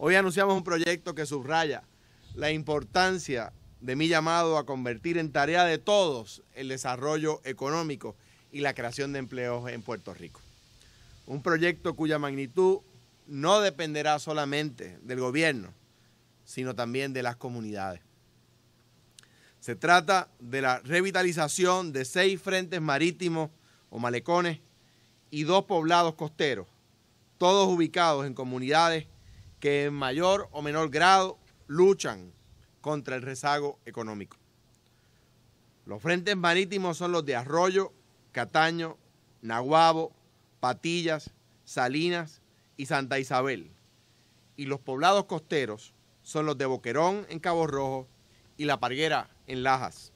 Hoy anunciamos un proyecto que subraya la importancia de mi llamado a convertir en tarea de todos el desarrollo económico y la creación de empleos en Puerto Rico. Un proyecto cuya magnitud no dependerá solamente del gobierno, sino también de las comunidades. Se trata de la revitalización de seis frentes marítimos o malecones y dos poblados costeros, todos ubicados en comunidades que en mayor o menor grado luchan contra el rezago económico. Los frentes marítimos son los de Arroyo, Cataño, Nahuabo, Patillas, Salinas y Santa Isabel. Y los poblados costeros son los de Boquerón en Cabo Rojo y La Parguera en Lajas.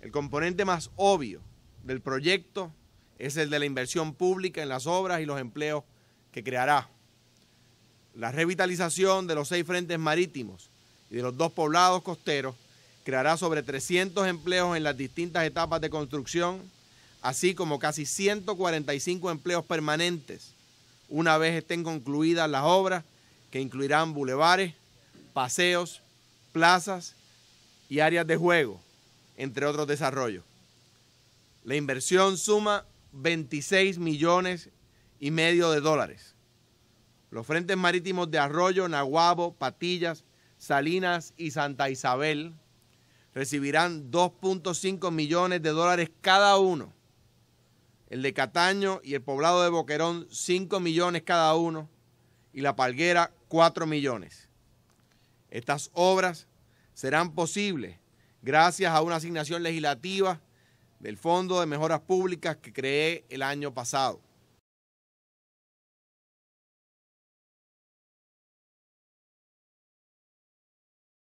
El componente más obvio del proyecto es el de la inversión pública en las obras y los empleos que creará la revitalización de los seis frentes marítimos y de los dos poblados costeros creará sobre 300 empleos en las distintas etapas de construcción, así como casi 145 empleos permanentes una vez estén concluidas las obras que incluirán bulevares, paseos, plazas y áreas de juego, entre otros desarrollos. La inversión suma 26 millones y medio de dólares. Los frentes marítimos de Arroyo, Nahuabo, Patillas, Salinas y Santa Isabel recibirán 2.5 millones de dólares cada uno. El de Cataño y el poblado de Boquerón, 5 millones cada uno. Y la Palguera, 4 millones. Estas obras serán posibles gracias a una asignación legislativa del Fondo de Mejoras Públicas que creé el año pasado.